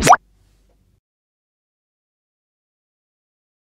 you